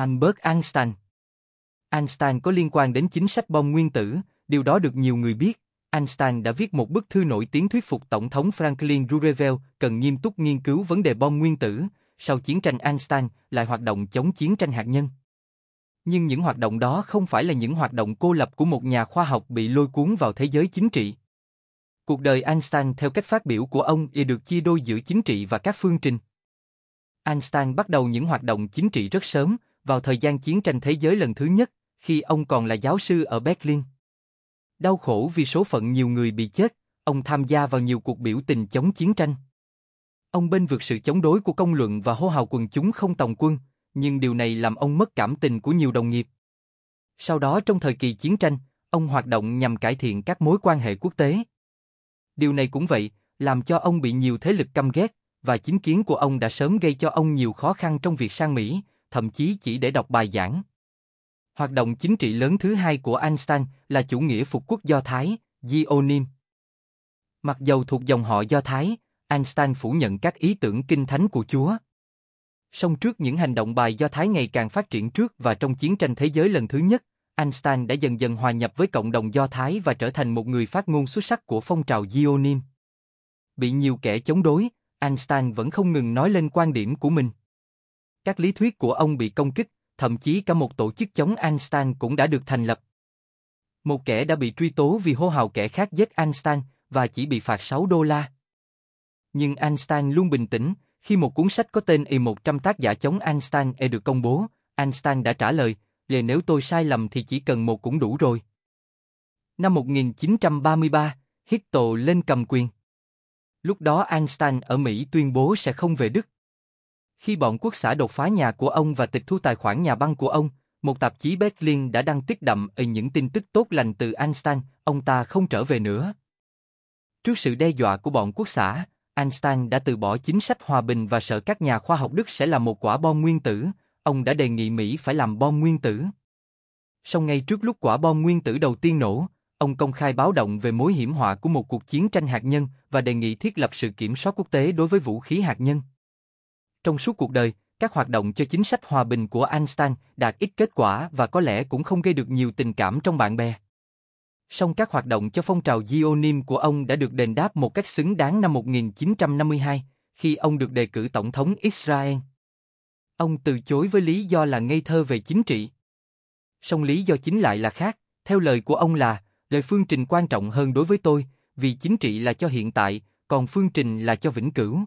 Albert Einstein Einstein có liên quan đến chính sách bom nguyên tử, điều đó được nhiều người biết. Einstein đã viết một bức thư nổi tiếng thuyết phục Tổng thống Franklin Roosevelt cần nghiêm túc nghiên cứu vấn đề bom nguyên tử, sau chiến tranh Einstein lại hoạt động chống chiến tranh hạt nhân. Nhưng những hoạt động đó không phải là những hoạt động cô lập của một nhà khoa học bị lôi cuốn vào thế giới chính trị. Cuộc đời Einstein theo cách phát biểu của ông thì được chia đôi giữa chính trị và các phương trình. Einstein bắt đầu những hoạt động chính trị rất sớm, vào thời gian chiến tranh thế giới lần thứ nhất, khi ông còn là giáo sư ở Berlin. Đau khổ vì số phận nhiều người bị chết, ông tham gia vào nhiều cuộc biểu tình chống chiến tranh. Ông bên vượt sự chống đối của công luận và hô hào quần chúng không tòng quân, nhưng điều này làm ông mất cảm tình của nhiều đồng nghiệp. Sau đó trong thời kỳ chiến tranh, ông hoạt động nhằm cải thiện các mối quan hệ quốc tế. Điều này cũng vậy, làm cho ông bị nhiều thế lực căm ghét, và chính kiến của ông đã sớm gây cho ông nhiều khó khăn trong việc sang Mỹ, thậm chí chỉ để đọc bài giảng. Hoạt động chính trị lớn thứ hai của Einstein là chủ nghĩa phục quốc Do Thái, Zionim. Mặc dầu thuộc dòng họ Do Thái, Einstein phủ nhận các ý tưởng kinh thánh của Chúa. Song trước những hành động bài Do Thái ngày càng phát triển trước và trong chiến tranh thế giới lần thứ nhất, Einstein đã dần dần hòa nhập với cộng đồng Do Thái và trở thành một người phát ngôn xuất sắc của phong trào Zionim. Bị nhiều kẻ chống đối, Einstein vẫn không ngừng nói lên quan điểm của mình các lý thuyết của ông bị công kích, thậm chí cả một tổ chức chống Einstein cũng đã được thành lập. Một kẻ đã bị truy tố vì hô hào kẻ khác giết Einstein và chỉ bị phạt 6 đô la. Nhưng Einstein luôn bình tĩnh, khi một cuốn sách có tên E100 tác giả chống Einstein E được công bố, Einstein đã trả lời, về nếu tôi sai lầm thì chỉ cần một cũng đủ rồi. Năm 1933, Hitler lên cầm quyền. Lúc đó Einstein ở Mỹ tuyên bố sẽ không về Đức. Khi bọn quốc xã đột phá nhà của ông và tịch thu tài khoản nhà băng của ông, một tạp chí Berlin đã đăng tiết đậm ở những tin tức tốt lành từ Einstein, ông ta không trở về nữa. Trước sự đe dọa của bọn quốc xã, Einstein đã từ bỏ chính sách hòa bình và sợ các nhà khoa học Đức sẽ làm một quả bom nguyên tử, ông đã đề nghị Mỹ phải làm bom nguyên tử. Song ngay trước lúc quả bom nguyên tử đầu tiên nổ, ông công khai báo động về mối hiểm họa của một cuộc chiến tranh hạt nhân và đề nghị thiết lập sự kiểm soát quốc tế đối với vũ khí hạt nhân. Trong suốt cuộc đời, các hoạt động cho chính sách hòa bình của Einstein đạt ít kết quả và có lẽ cũng không gây được nhiều tình cảm trong bạn bè. Song các hoạt động cho phong trào Zionim của ông đã được đền đáp một cách xứng đáng năm 1952, khi ông được đề cử tổng thống Israel. Ông từ chối với lý do là ngây thơ về chính trị. Song lý do chính lại là khác, theo lời của ông là, lời phương trình quan trọng hơn đối với tôi, vì chính trị là cho hiện tại, còn phương trình là cho vĩnh cửu.